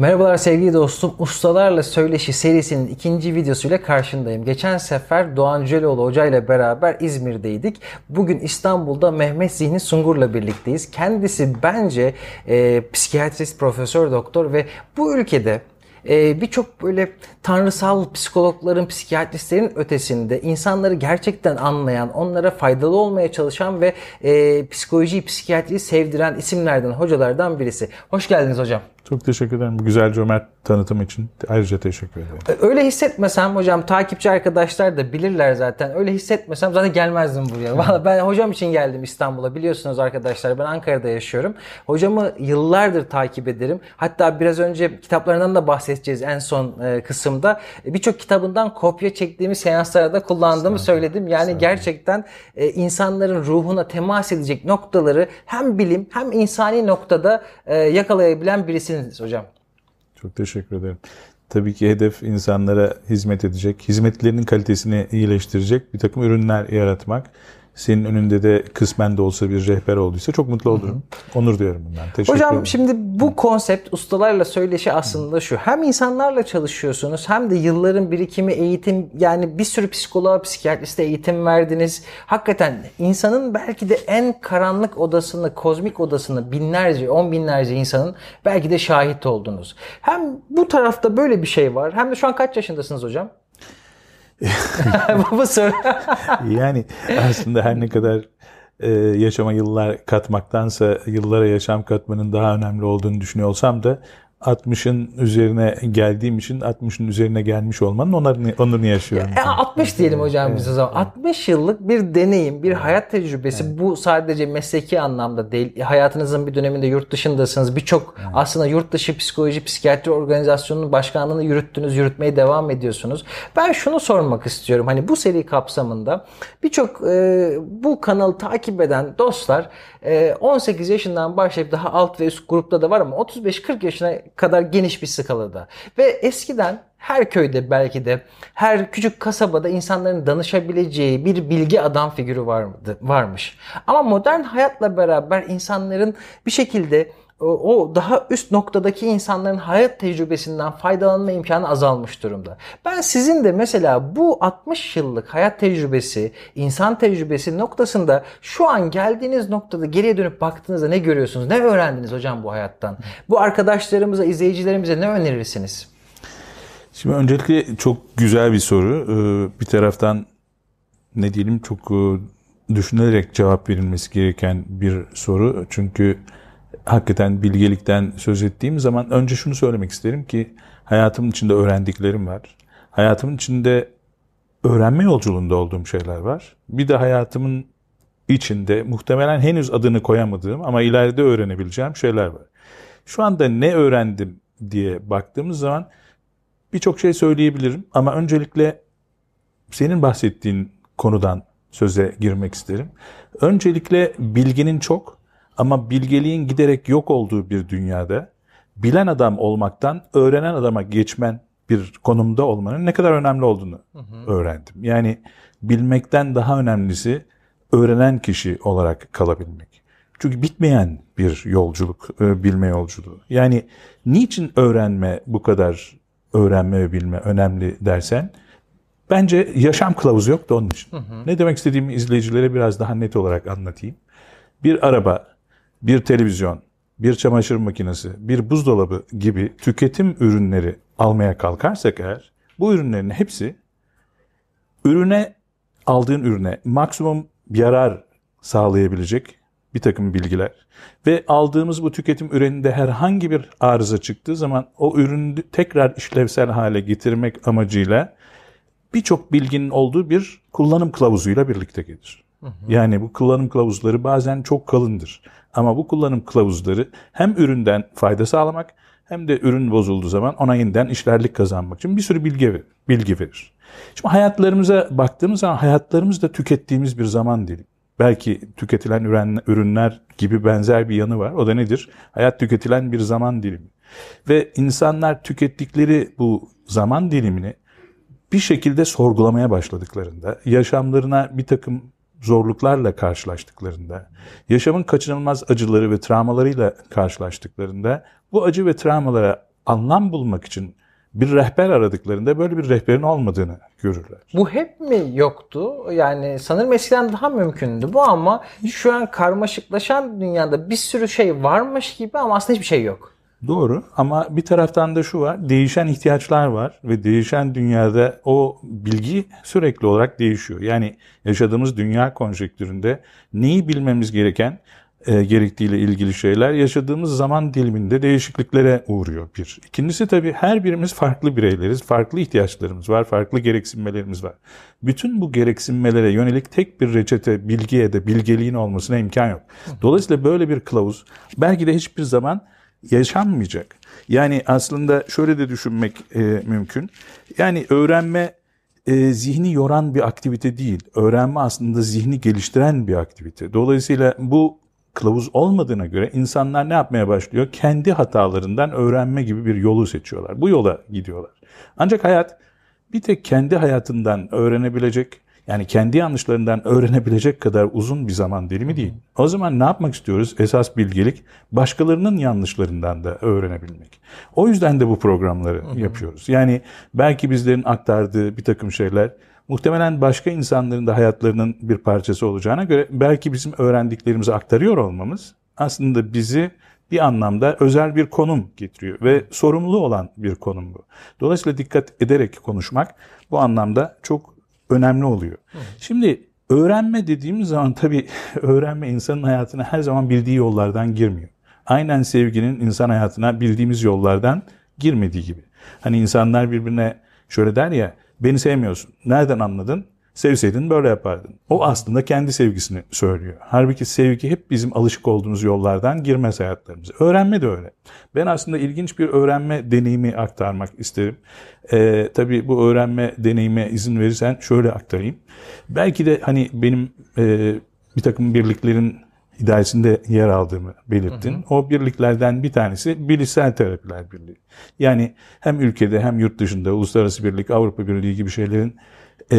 Merhabalar sevgili dostum. Ustalarla Söyleşi serisinin ikinci videosuyla karşındayım. Geçen sefer Doğan Cüceloğlu Hoca ile beraber İzmir'deydik. Bugün İstanbul'da Mehmet Zihni Sungur'la birlikteyiz. Kendisi bence e, psikiyatrist, profesör, doktor ve bu ülkede ee, birçok böyle tanrısal psikologların, psikiyatristlerin ötesinde insanları gerçekten anlayan, onlara faydalı olmaya çalışan ve e, psikolojiyi, psikiyatriyi sevdiren isimlerden, hocalardan birisi. Hoş geldiniz hocam. Çok teşekkür ederim bu güzel cömert tanıtım için. Ayrıca teşekkür ederim. E, öyle hissetmesem hocam takipçi arkadaşlar da bilirler zaten. Öyle hissetmesem zaten gelmezdim buraya. Valla ben hocam için geldim İstanbul'a. Biliyorsunuz arkadaşlar ben Ankara'da yaşıyorum. Hocamı yıllardır takip ederim. Hatta biraz önce kitaplarından da bahsedeceğiz en son e, kısımda. E, birçok kitabından kopya çektiğimi seanslarda kullandığımı söyledim. Yani gerçekten insanların ruhuna temas edecek noktaları hem bilim hem insani noktada yakalayabilen birisinin Sizsiniz hocam. Çok teşekkür ederim. Tabii ki hedef insanlara hizmet edecek, hizmetlerinin kalitesini iyileştirecek bir takım ürünler yaratmak senin önünde de kısmen de olsa bir rehber olduysa çok mutlu olurum. Hı-hı. Onur diyorum bundan. Teşekkür ederim. Hocam şimdi bu konsept ustalarla söyleşi aslında Hı-hı. şu. Hem insanlarla çalışıyorsunuz hem de yılların birikimi eğitim yani bir sürü psikoloğa, psikiyatriste eğitim verdiniz. Hakikaten insanın belki de en karanlık odasını, kozmik odasını binlerce, on binlerce insanın belki de şahit oldunuz. Hem bu tarafta böyle bir şey var hem de şu an kaç yaşındasınız hocam? Baba sor. yani aslında her ne kadar e, yaşama yıllar katmaktansa yıllara yaşam katmanın daha önemli olduğunu düşünüyor olsam da 60'ın üzerine geldiğim için 60'ın üzerine gelmiş olmanın onarını, onurunu yaşıyorum. Ya, 60 diyelim hocam evet. biz o zaman. Evet. 60 yıllık bir deneyim, bir evet. hayat tecrübesi. Evet. Bu sadece mesleki anlamda değil. Hayatınızın bir döneminde yurt dışındasınız. Birçok evet. aslında yurt dışı psikoloji, psikiyatri organizasyonunun başkanlığını yürüttünüz, yürütmeye devam ediyorsunuz. Ben şunu sormak istiyorum. Hani bu seri kapsamında birçok e, bu kanalı takip eden dostlar e, 18 yaşından başlayıp daha alt ve üst grupta da var ama 35-40 yaşına kadar geniş bir skalada. Ve eskiden her köyde belki de her küçük kasabada insanların danışabileceği bir bilgi adam figürü vardı, varmış. Ama modern hayatla beraber insanların bir şekilde o daha üst noktadaki insanların hayat tecrübesinden faydalanma imkanı azalmış durumda. Ben sizin de mesela bu 60 yıllık hayat tecrübesi, insan tecrübesi noktasında şu an geldiğiniz noktada geriye dönüp baktığınızda ne görüyorsunuz? Ne öğrendiniz hocam bu hayattan? Bu arkadaşlarımıza, izleyicilerimize ne önerirsiniz? Şimdi öncelikle çok güzel bir soru. Ee, bir taraftan ne diyelim çok e, düşünülerek cevap verilmesi gereken bir soru. Çünkü hakikaten bilgelikten söz ettiğim zaman önce şunu söylemek isterim ki hayatımın içinde öğrendiklerim var. Hayatımın içinde öğrenme yolculuğunda olduğum şeyler var. Bir de hayatımın içinde muhtemelen henüz adını koyamadığım ama ileride öğrenebileceğim şeyler var. Şu anda ne öğrendim diye baktığımız zaman birçok şey söyleyebilirim ama öncelikle senin bahsettiğin konudan söze girmek isterim. Öncelikle bilginin çok ama bilgeliğin giderek yok olduğu bir dünyada bilen adam olmaktan öğrenen adama geçmen bir konumda olmanın ne kadar önemli olduğunu hı hı. öğrendim. Yani bilmekten daha önemlisi öğrenen kişi olarak kalabilmek. Çünkü bitmeyen bir yolculuk, e, bilme yolculuğu. Yani niçin öğrenme bu kadar öğrenme ve bilme önemli dersen bence yaşam kılavuzu yok da onun için. Hı hı. Ne demek istediğimi izleyicilere biraz daha net olarak anlatayım. Bir araba bir televizyon, bir çamaşır makinesi, bir buzdolabı gibi tüketim ürünleri almaya kalkarsak eğer bu ürünlerin hepsi ürüne aldığın ürüne maksimum yarar sağlayabilecek bir takım bilgiler ve aldığımız bu tüketim ürününde herhangi bir arıza çıktığı zaman o ürünü tekrar işlevsel hale getirmek amacıyla birçok bilginin olduğu bir kullanım kılavuzuyla birlikte gelir. Hı hı. Yani bu kullanım kılavuzları bazen çok kalındır. Ama bu kullanım kılavuzları hem üründen fayda sağlamak hem de ürün bozulduğu zaman ona yeniden işlerlik kazanmak için bir sürü bilgi, bilgi verir. Şimdi hayatlarımıza baktığımız zaman hayatlarımız da tükettiğimiz bir zaman dilimi. Belki tüketilen ürünler gibi benzer bir yanı var. O da nedir? Hayat tüketilen bir zaman dilimi. Ve insanlar tükettikleri bu zaman dilimini bir şekilde sorgulamaya başladıklarında, yaşamlarına bir takım zorluklarla karşılaştıklarında, yaşamın kaçınılmaz acıları ve travmalarıyla karşılaştıklarında bu acı ve travmalara anlam bulmak için bir rehber aradıklarında böyle bir rehberin olmadığını görürler. Bu hep mi yoktu? Yani sanırım eskiden daha mümkündü bu ama şu an karmaşıklaşan dünyada bir sürü şey varmış gibi ama aslında hiçbir şey yok. Doğru ama bir taraftan da şu var. Değişen ihtiyaçlar var ve değişen dünyada o bilgi sürekli olarak değişiyor. Yani yaşadığımız dünya konjektüründe neyi bilmemiz gereken e, gerektiğiyle ilgili şeyler yaşadığımız zaman diliminde değişikliklere uğruyor bir. İkincisi tabii her birimiz farklı bireyleriz. Farklı ihtiyaçlarımız var, farklı gereksinmelerimiz var. Bütün bu gereksinmelere yönelik tek bir reçete, bilgiye de bilgeliğin olmasına imkan yok. Dolayısıyla böyle bir kılavuz belki de hiçbir zaman yaşanmayacak. Yani aslında şöyle de düşünmek e, mümkün. Yani öğrenme e, zihni yoran bir aktivite değil. Öğrenme aslında zihni geliştiren bir aktivite. Dolayısıyla bu kılavuz olmadığına göre insanlar ne yapmaya başlıyor? Kendi hatalarından öğrenme gibi bir yolu seçiyorlar. Bu yola gidiyorlar. Ancak hayat bir tek kendi hayatından öğrenebilecek yani kendi yanlışlarından öğrenebilecek kadar uzun bir zaman dilimi değil. O zaman ne yapmak istiyoruz? Esas bilgelik başkalarının yanlışlarından da öğrenebilmek. O yüzden de bu programları yapıyoruz. Yani belki bizlerin aktardığı bir takım şeyler muhtemelen başka insanların da hayatlarının bir parçası olacağına göre belki bizim öğrendiklerimizi aktarıyor olmamız aslında bizi bir anlamda özel bir konum getiriyor ve sorumlu olan bir konum bu. Dolayısıyla dikkat ederek konuşmak bu anlamda çok önemli oluyor. Evet. Şimdi öğrenme dediğimiz zaman tabii öğrenme insanın hayatına her zaman bildiği yollardan girmiyor. Aynen sevginin insan hayatına bildiğimiz yollardan girmediği gibi. Hani insanlar birbirine şöyle der ya beni sevmiyorsun. Nereden anladın? Sevseydin böyle yapardın. O aslında kendi sevgisini söylüyor. Halbuki sevgi hep bizim alışık olduğumuz yollardan girmez hayatlarımıza. Öğrenme de öyle. Ben aslında ilginç bir öğrenme deneyimi aktarmak isterim. Ee, tabii bu öğrenme deneyime izin verirsen şöyle aktarayım. Belki de hani benim e, bir takım birliklerin idaresinde yer aldığımı belirttin. Hı hı. O birliklerden bir tanesi Bilişsel Terapiler Birliği. Yani hem ülkede hem yurt dışında Uluslararası Birlik, Avrupa Birliği gibi şeylerin e,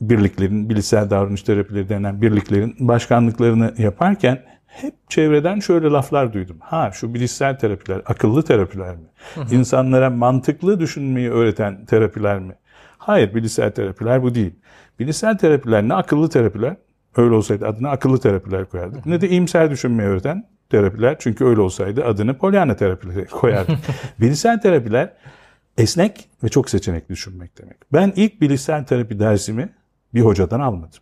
birliklerin, bilişsel davranış terapileri denen birliklerin başkanlıklarını yaparken hep çevreden şöyle laflar duydum. Ha şu bilişsel terapiler, akıllı terapiler mi? Hı hı. İnsanlara mantıklı düşünmeyi öğreten terapiler mi? Hayır bilişsel terapiler bu değil. Bilişsel terapiler ne akıllı terapiler, öyle olsaydı adını akıllı terapiler koyardık. Hı hı. Ne de iyimser düşünmeyi öğreten terapiler, çünkü öyle olsaydı adını polyana terapileri koyardık. bilişsel terapiler esnek ve çok seçenekli düşünmek demek. Ben ilk bilişsel terapi dersimi bir hocadan almadım.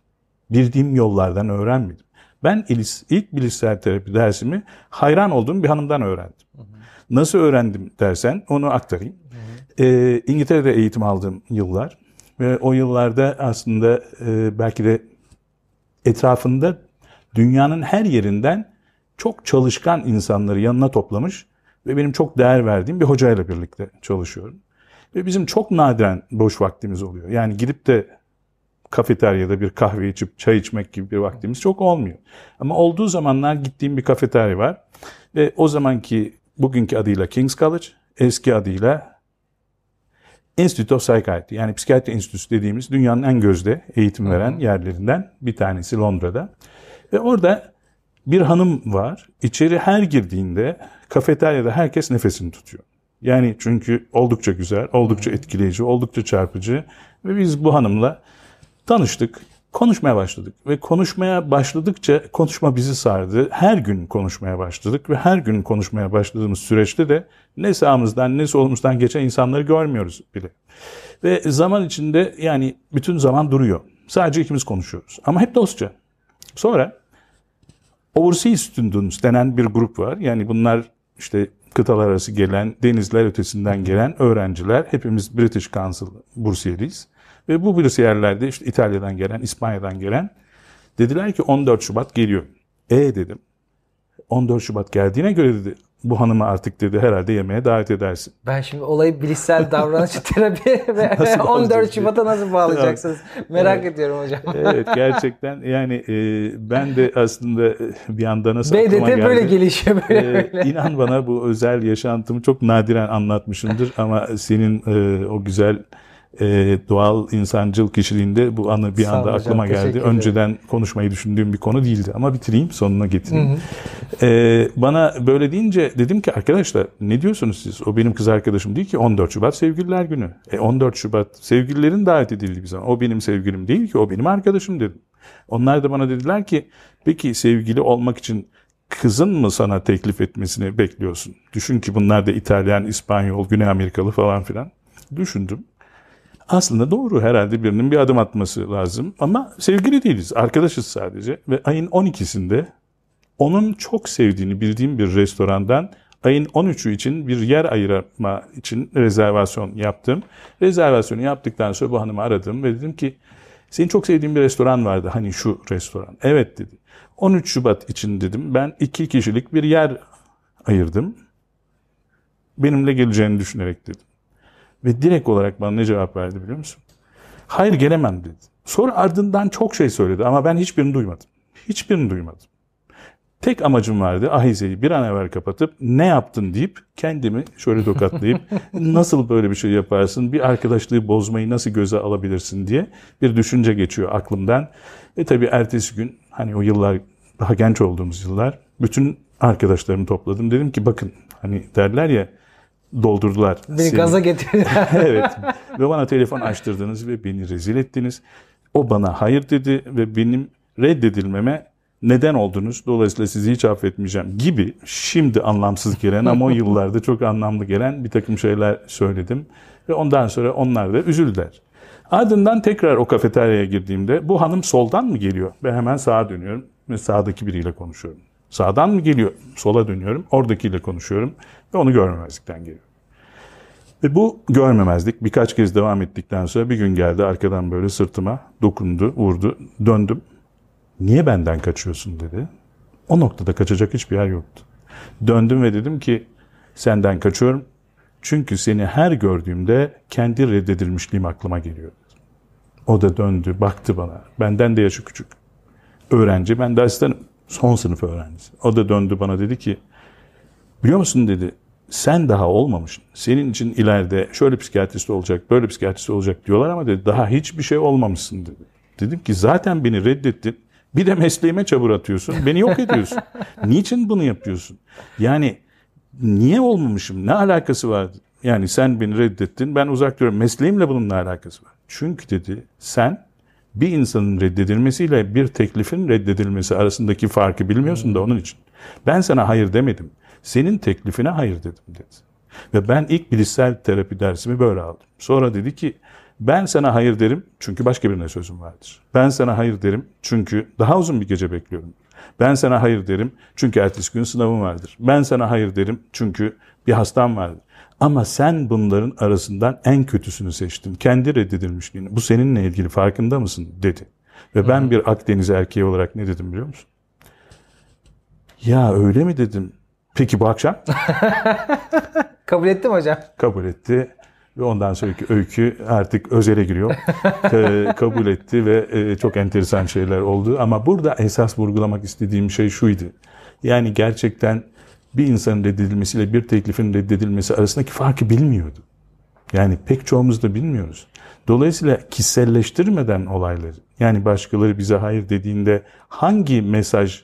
Bildiğim yollardan öğrenmedim. Ben ilk bilişsel terapi dersimi hayran olduğum bir hanımdan öğrendim. Nasıl öğrendim dersen onu aktarayım. Hı ee, İngiltere'de eğitim aldığım yıllar ve o yıllarda aslında e, belki de etrafında dünyanın her yerinden çok çalışkan insanları yanına toplamış ve benim çok değer verdiğim bir hocayla birlikte çalışıyorum. Ve bizim çok nadiren boş vaktimiz oluyor. Yani gidip de kafeteryada bir kahve içip çay içmek gibi bir vaktimiz çok olmuyor. Ama olduğu zamanlar gittiğim bir kafeterya var. Ve o zamanki bugünkü adıyla King's College, eski adıyla Institute of Psychiatry yani Psikiyatri Enstitüsü dediğimiz dünyanın en gözde eğitim veren yerlerinden bir tanesi Londra'da. Ve orada bir hanım var. İçeri her girdiğinde Kafeteryada herkes nefesini tutuyor. Yani çünkü oldukça güzel, oldukça hmm. etkileyici, oldukça çarpıcı ve biz bu hanımla tanıştık. Konuşmaya başladık ve konuşmaya başladıkça konuşma bizi sardı. Her gün konuşmaya başladık ve her gün konuşmaya başladığımız süreçte de ne sağımızdan ne solumuzdan geçen insanları görmüyoruz bile. Ve zaman içinde yani bütün zaman duruyor. Sadece ikimiz konuşuyoruz ama hep dostça. Sonra Overseas Students denen bir grup var. Yani bunlar işte kıtalar arası gelen, denizler ötesinden gelen öğrenciler hepimiz British Council bursiyeriyiz. Ve bu bursiyerlerde işte İtalya'dan gelen, İspanya'dan gelen dediler ki 14 Şubat geliyor. E dedim. 14 Şubat geldiğine göre dedi bu hanımı artık dedi herhalde yemeğe davet edersin. Ben şimdi olayı bilişsel davranış terapi ve 14 Şubat'a nasıl bağlayacaksınız merak evet. ediyorum hocam. evet gerçekten yani e, ben de aslında e, bir anda nasıl BDT aklıma geldi. böyle gelişiyor böyle, e, böyle. İnan bana bu özel yaşantımı çok nadiren anlatmışımdır ama senin e, o güzel e, doğal insancıl kişiliğinde bu anı bir anda hocam, aklıma geldi. Önceden konuşmayı düşündüğüm bir konu değildi ama bitireyim sonuna getireyim. Hı hı. E, bana böyle deyince dedim ki arkadaşlar ne diyorsunuz siz? O benim kız arkadaşım değil ki 14 Şubat sevgililer günü. E, 14 Şubat sevgililerin davet edildiği bir zaman. O benim sevgilim değil ki o benim arkadaşım dedim. Onlar da bana dediler ki peki sevgili olmak için kızın mı sana teklif etmesini bekliyorsun? Düşün ki bunlar da İtalyan, İspanyol, Güney Amerikalı falan filan. Düşündüm. Aslında doğru herhalde birinin bir adım atması lazım ama sevgili değiliz. Arkadaşız sadece ve ayın 12'sinde onun çok sevdiğini bildiğim bir restorandan ayın 13'ü için bir yer ayırma için rezervasyon yaptım. Rezervasyonu yaptıktan sonra bu hanımı aradım ve dedim ki senin çok sevdiğin bir restoran vardı hani şu restoran. Evet dedi. 13 Şubat için dedim ben iki kişilik bir yer ayırdım. Benimle geleceğini düşünerek dedim. Ve direkt olarak bana ne cevap verdi biliyor musun? Hayır gelemem dedi. Sonra ardından çok şey söyledi ama ben hiçbirini duymadım. Hiçbirini duymadım. Tek amacım vardı ahizeyi bir an evvel kapatıp ne yaptın deyip kendimi şöyle tokatlayıp nasıl böyle bir şey yaparsın bir arkadaşlığı bozmayı nasıl göze alabilirsin diye bir düşünce geçiyor aklımdan. Ve tabii ertesi gün hani o yıllar daha genç olduğumuz yıllar bütün arkadaşlarımı topladım. Dedim ki bakın hani derler ya doldurdular. Beni Seni. gaza getirdiler. evet. Ve bana telefon açtırdınız ve beni rezil ettiniz. O bana hayır dedi ve benim reddedilmeme neden oldunuz. Dolayısıyla sizi hiç affetmeyeceğim gibi şimdi anlamsız gelen ama o yıllarda çok anlamlı gelen bir takım şeyler söyledim. Ve ondan sonra onlar da üzüldüler. Ardından tekrar o kafeteryaya girdiğimde bu hanım soldan mı geliyor? Ben hemen sağa dönüyorum ve sağdaki biriyle konuşuyorum. Sağdan mı geliyor? Sola dönüyorum. Oradakiyle konuşuyorum ve onu görmemezlikten geliyor. Ve bu görmemezlik birkaç kez devam ettikten sonra bir gün geldi arkadan böyle sırtıma dokundu, vurdu. Döndüm. Niye benden kaçıyorsun dedi. O noktada kaçacak hiçbir yer yoktu. Döndüm ve dedim ki senden kaçıyorum. Çünkü seni her gördüğümde kendi reddedilmişliğim aklıma geliyor. O da döndü, baktı bana. Benden de yaşı küçük. Öğrenci, ben de asistanım. Son sınıf öğrencisi. O da döndü bana dedi ki biliyor musun dedi sen daha olmamışsın. Senin için ileride şöyle psikiyatrist olacak, böyle psikiyatrist olacak diyorlar ama dedi daha hiçbir şey olmamışsın dedi. Dedim ki zaten beni reddettin. Bir de mesleğime çabur atıyorsun. Beni yok ediyorsun. Niçin bunu yapıyorsun? Yani niye olmamışım? Ne alakası var? Yani sen beni reddettin. Ben uzak duruyorum. Mesleğimle bunun ne alakası var? Çünkü dedi sen bir insanın reddedilmesiyle bir teklifin reddedilmesi arasındaki farkı bilmiyorsun da hmm. onun için. Ben sana hayır demedim. Senin teklifine hayır dedim dedi. Ve ben ilk bilişsel terapi dersimi böyle aldım. Sonra dedi ki ben sana hayır derim çünkü başka birine sözüm vardır. Ben sana hayır derim çünkü daha uzun bir gece bekliyorum. Ben sana hayır derim çünkü ertesi gün sınavım vardır. Ben sana hayır derim çünkü bir hastam vardır. Ama sen bunların arasından en kötüsünü seçtin. Kendi reddedilmişliğini. Bu seninle ilgili farkında mısın dedi. Ve ben bir Akdeniz erkeği olarak ne dedim biliyor musun? Ya öyle mi dedim. Peki bu akşam? Kabul etti mi hocam? Kabul etti. Ve ondan sonraki öykü artık özele giriyor. Ee, kabul etti ve e, çok enteresan şeyler oldu. Ama burada esas vurgulamak istediğim şey şuydu. Yani gerçekten bir insanın reddedilmesiyle bir teklifin reddedilmesi arasındaki farkı bilmiyordu. Yani pek çoğumuz da bilmiyoruz. Dolayısıyla kişiselleştirmeden olayları, yani başkaları bize hayır dediğinde hangi mesaj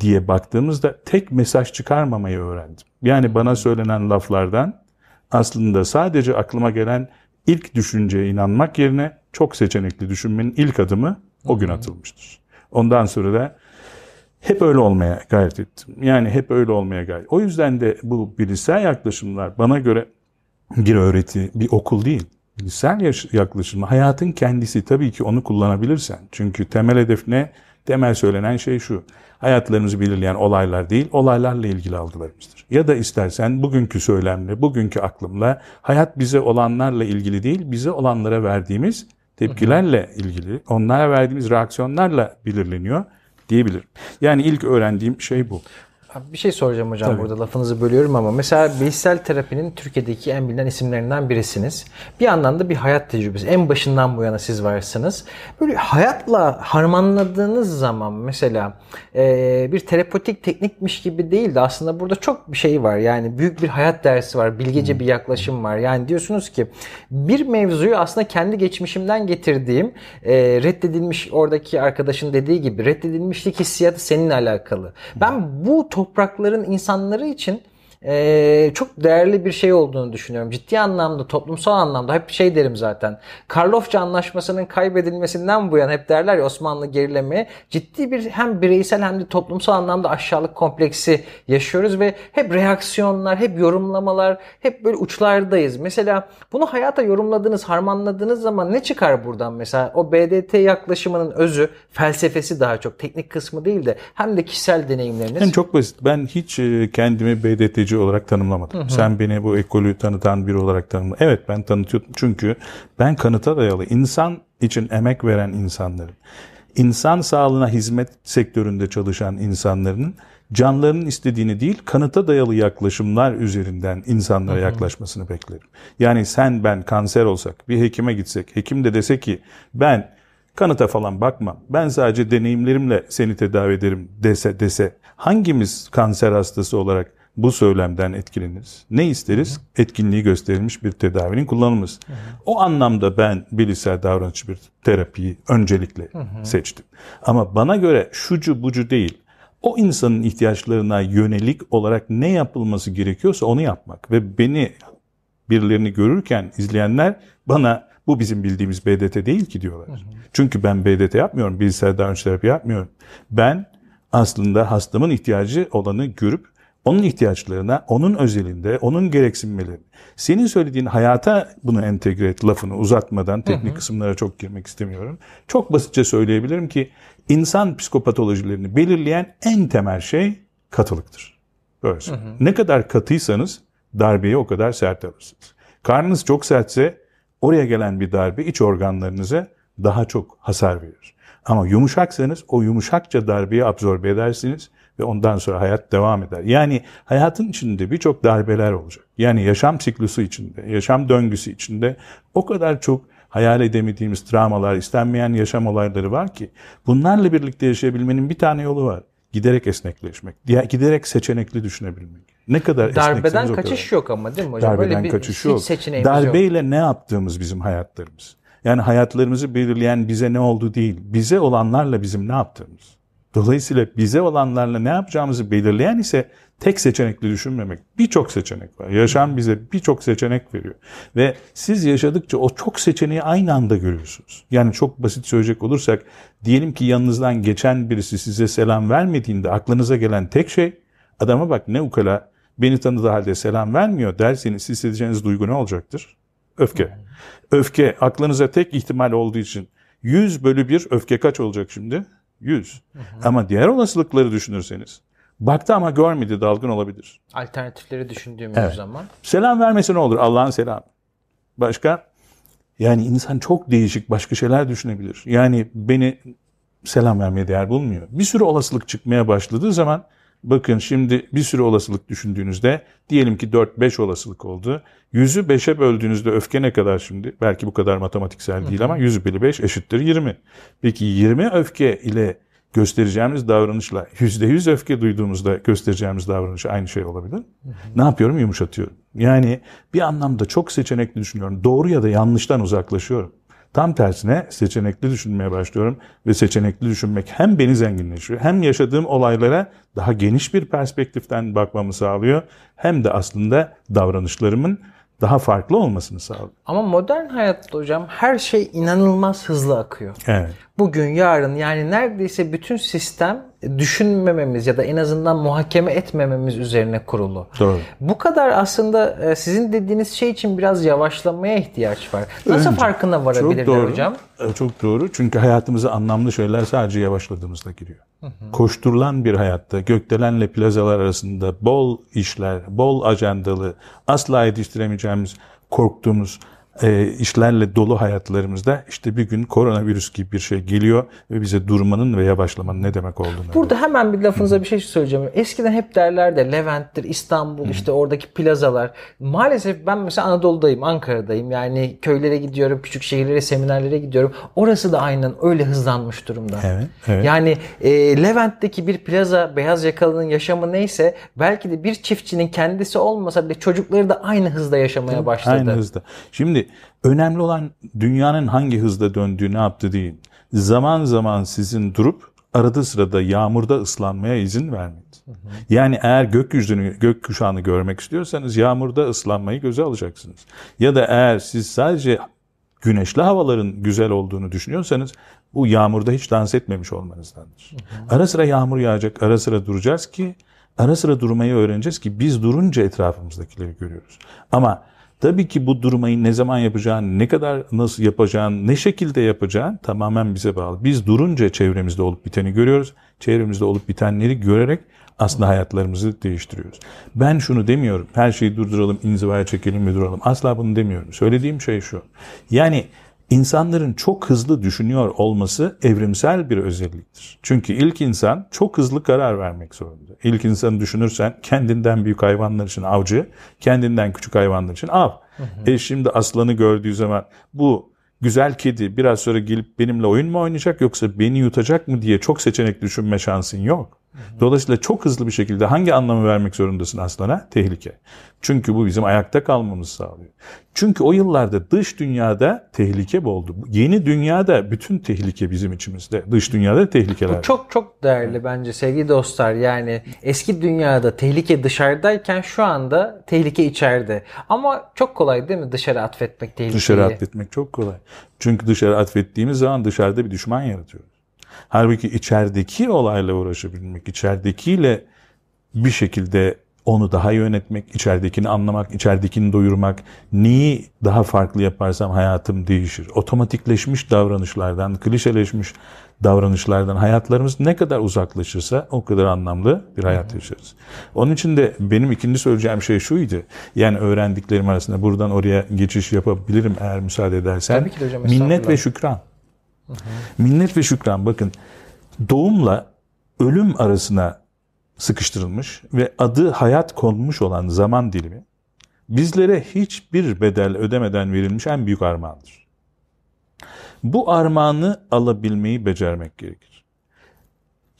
diye baktığımızda tek mesaj çıkarmamayı öğrendim. Yani bana söylenen laflardan aslında sadece aklıma gelen ilk düşünceye inanmak yerine çok seçenekli düşünmenin ilk adımı o gün atılmıştır. Ondan sonra da hep öyle olmaya gayret ettim. Yani hep öyle olmaya gayret. O yüzden de bu bilişsel yaklaşımlar bana göre bir öğreti, bir okul değil. Bilişsel yaklaşım, hayatın kendisi tabii ki onu kullanabilirsen. Çünkü temel hedef ne? Temel söylenen şey şu. Hayatlarımızı belirleyen olaylar değil, olaylarla ilgili algılarımızdır. Ya da istersen bugünkü söylemle, bugünkü aklımla hayat bize olanlarla ilgili değil, bize olanlara verdiğimiz tepkilerle ilgili, onlara verdiğimiz reaksiyonlarla belirleniyor diyebilirim. Yani ilk öğrendiğim şey bu bir şey soracağım hocam Tabii. burada lafınızı bölüyorum ama mesela bilişsel terapinin Türkiye'deki en bilinen isimlerinden birisiniz. Bir yandan da bir hayat tecrübesi. En başından bu yana siz varsınız. Böyle hayatla harmanladığınız zaman mesela e, bir terapötik teknikmiş gibi değil de aslında burada çok bir şey var. Yani büyük bir hayat dersi var. Bilgece bir hmm. yaklaşım var. Yani diyorsunuz ki bir mevzuyu aslında kendi geçmişimden getirdiğim e, reddedilmiş oradaki arkadaşın dediği gibi reddedilmişlik hissiyatı seninle alakalı. Ben hmm. bu to- toprakların insanları için e, çok değerli bir şey olduğunu düşünüyorum. Ciddi anlamda, toplumsal anlamda hep şey derim zaten. Karlofça Anlaşması'nın kaybedilmesinden bu yana hep derler ya Osmanlı gerileme ciddi bir hem bireysel hem de toplumsal anlamda aşağılık kompleksi yaşıyoruz ve hep reaksiyonlar, hep yorumlamalar, hep böyle uçlardayız. Mesela bunu hayata yorumladığınız, harmanladığınız zaman ne çıkar buradan mesela? O BDT yaklaşımının özü, felsefesi daha çok teknik kısmı değil de hem de kişisel deneyimleriniz. Yani çok basit. Ben hiç e, kendimi BDT'ci ekolojeci olarak tanımlamadım. Hı hı. Sen beni bu ekolü tanıtan biri olarak tanımla. Evet ben tanıtıyordum. Çünkü ben kanıta dayalı insan için emek veren insanların, insan sağlığına hizmet sektöründe çalışan insanların canlarının istediğini değil, kanıta dayalı yaklaşımlar üzerinden insanlara Hı-hı. yaklaşmasını beklerim. Yani sen ben kanser olsak, bir hekime gitsek, hekim de dese ki ben kanıta falan bakmam. Ben sadece deneyimlerimle seni tedavi ederim dese dese hangimiz kanser hastası olarak bu söylemden etkileniriz. Ne isteriz? Hı. Etkinliği gösterilmiş bir tedavinin kullanılması. Hı hı. O anlamda ben bilişsel davranışçı bir terapiyi öncelikle hı hı. seçtim. Ama bana göre şucu bucu değil. O insanın ihtiyaçlarına yönelik olarak ne yapılması gerekiyorsa onu yapmak ve beni birilerini görürken izleyenler bana bu bizim bildiğimiz BDT değil ki diyorlar. Hı hı. Çünkü ben BDT yapmıyorum, bilgisayar davranış terapi yapmıyorum. Ben aslında hastamın ihtiyacı olanı görüp onun ihtiyaçlarına, onun özelinde, onun gereksinmeleri. Senin söylediğin hayata bunu entegre et lafını uzatmadan teknik hı hı. kısımlara çok girmek istemiyorum. Çok basitçe söyleyebilirim ki insan psikopatolojilerini belirleyen en temel şey katılıktır. Böyle hı hı. Ne kadar katıysanız darbeyi o kadar sert alırsınız. Karnınız çok sertse oraya gelen bir darbe iç organlarınıza daha çok hasar verir. Ama yumuşaksanız o yumuşakça darbeyi absorbe edersiniz ve ondan sonra hayat devam eder. Yani hayatın içinde birçok darbeler olacak. Yani yaşam siklusu içinde, yaşam döngüsü içinde o kadar çok hayal edemediğimiz travmalar, istenmeyen yaşam olayları var ki bunlarla birlikte yaşayabilmenin bir tane yolu var. Giderek esnekleşmek, giderek seçenekli düşünebilmek. Ne kadar Darbeden kaçış kadar. yok ama değil mi hocam? Darbeden Böyle bir kaçış yok. Darbeyle yok. ne yaptığımız bizim hayatlarımız. Yani hayatlarımızı belirleyen bize ne oldu değil, bize olanlarla bizim ne yaptığımız. Dolayısıyla bize olanlarla ne yapacağımızı belirleyen ise tek seçenekli düşünmemek. Birçok seçenek var. Yaşam bize birçok seçenek veriyor. Ve siz yaşadıkça o çok seçeneği aynı anda görüyorsunuz. Yani çok basit söyleyecek olursak diyelim ki yanınızdan geçen birisi size selam vermediğinde aklınıza gelen tek şey adama bak ne ukala beni tanıdığı halde selam vermiyor derseniz hissedeceğiniz duygu ne olacaktır? Öfke. Hmm. Öfke aklınıza tek ihtimal olduğu için 100 bölü 1 öfke kaç olacak şimdi? 100. Hı hı. Ama diğer olasılıkları düşünürseniz baktı ama görmedi dalgın olabilir. Alternatifleri düşündüğümüz evet. zaman. Selam vermesi ne olur? Allah'ın selamı. Başka? Yani insan çok değişik başka şeyler düşünebilir. Yani beni selam vermeye değer bulmuyor. Bir sürü olasılık çıkmaya başladığı zaman Bakın şimdi bir sürü olasılık düşündüğünüzde diyelim ki 4-5 olasılık oldu. yüzü 5'e böldüğünüzde öfke ne kadar şimdi? Belki bu kadar matematiksel değil ama yüzü bölü 5 eşittir 20. Peki 20 öfke ile göstereceğimiz davranışla %100 öfke duyduğumuzda göstereceğimiz davranış aynı şey olabilir. Ne yapıyorum? Yumuşatıyorum. Yani bir anlamda çok seçenekli düşünüyorum. Doğru ya da yanlıştan uzaklaşıyorum. Tam tersine seçenekli düşünmeye başlıyorum ve seçenekli düşünmek hem beni zenginleştiriyor hem yaşadığım olaylara daha geniş bir perspektiften bakmamı sağlıyor hem de aslında davranışlarımın daha farklı olmasını sağlıyor. Ama modern hayatta hocam her şey inanılmaz hızlı akıyor. Evet. Bugün, yarın yani neredeyse bütün sistem düşünmememiz ya da en azından muhakeme etmememiz üzerine kurulu. Doğru. Bu kadar aslında e, sizin dediğiniz şey için biraz yavaşlamaya ihtiyaç var. Nasıl Önce, farkına varabilirler çok doğru, hocam? E, çok doğru. Çünkü hayatımıza anlamlı şeyler sadece yavaşladığımızda giriyor. Hı hı. Koşturulan bir hayatta gökdelenle plazalar arasında bol işler, bol ajandalı, asla yetiştiremeyeceğimiz korktuğumuz e, işlerle dolu hayatlarımızda işte bir gün koronavirüs gibi bir şey geliyor ve bize durmanın ve yavaşlamanın ne demek olduğunu. Burada öyle. hemen bir lafınıza bir şey söyleyeceğim. Eskiden hep derler de Levent'tir, İstanbul, işte oradaki plazalar. Maalesef ben mesela Anadolu'dayım, Ankara'dayım. Yani köylere gidiyorum, küçük şehirlere, seminerlere gidiyorum. Orası da aynen öyle hızlanmış durumda. Evet, evet. Yani e, Levent'teki bir plaza beyaz yakalının yaşamı neyse belki de bir çiftçinin kendisi olmasa bile çocukları da aynı hızda yaşamaya başladı. Aynı hızda. Şimdi önemli olan dünyanın hangi hızda döndüğü ne yaptı değil. Zaman zaman sizin durup arada sırada yağmurda ıslanmaya izin vermedi. Yani eğer gökyüzünü, gökkuşağını görmek istiyorsanız yağmurda ıslanmayı göze alacaksınız. Ya da eğer siz sadece güneşli havaların güzel olduğunu düşünüyorsanız bu yağmurda hiç dans etmemiş olmanızdandır. Ara sıra yağmur yağacak, ara sıra duracağız ki ara sıra durmayı öğreneceğiz ki biz durunca etrafımızdakileri görüyoruz. Ama Tabii ki bu durmayı ne zaman yapacağın, ne kadar nasıl yapacağın, ne şekilde yapacağın tamamen bize bağlı. Biz durunca çevremizde olup biteni görüyoruz. Çevremizde olup bitenleri görerek aslında hayatlarımızı değiştiriyoruz. Ben şunu demiyorum. Her şeyi durduralım, inzivaya çekelim ve duralım. Asla bunu demiyorum. Söylediğim şey şu. Yani İnsanların çok hızlı düşünüyor olması evrimsel bir özelliktir. Çünkü ilk insan çok hızlı karar vermek zorunda. İlk insanı düşünürsen kendinden büyük hayvanlar için avcı, kendinden küçük hayvanlar için av. Hı hı. E şimdi aslanı gördüğü zaman bu güzel kedi biraz sonra gelip benimle oyun mu oynayacak yoksa beni yutacak mı diye çok seçenek düşünme şansın yok. Dolayısıyla çok hızlı bir şekilde hangi anlamı vermek zorundasın aslana? Tehlike. Çünkü bu bizim ayakta kalmamızı sağlıyor. Çünkü o yıllarda dış dünyada tehlike boldu. Yeni dünyada bütün tehlike bizim içimizde. Dış dünyada tehlikeler. Bu çok çok değerli bence sevgili dostlar. Yani eski dünyada tehlike dışarıdayken şu anda tehlike içeride. Ama çok kolay değil mi dışarı atfetmek tehlikeyi? Dışarı atfetmek çok kolay. Çünkü dışarı atfettiğimiz zaman dışarıda bir düşman yaratıyoruz. Halbuki içerideki olayla uğraşabilmek, içeridekiyle bir şekilde onu daha yönetmek, içeridekini anlamak, içeridekini doyurmak, neyi daha farklı yaparsam hayatım değişir. Otomatikleşmiş davranışlardan, klişeleşmiş davranışlardan hayatlarımız ne kadar uzaklaşırsa o kadar anlamlı bir hayat yaşarız. Onun için de benim ikinci söyleyeceğim şey şuydu. Yani öğrendiklerim arasında buradan oraya geçiş yapabilirim eğer müsaade edersen. Tabii ki hocam. Minnet ve şükran. Hı Minnet ve şükran bakın doğumla ölüm arasına sıkıştırılmış ve adı hayat konmuş olan zaman dilimi bizlere hiçbir bedel ödemeden verilmiş en büyük armağandır. Bu armağanı alabilmeyi becermek gerekir.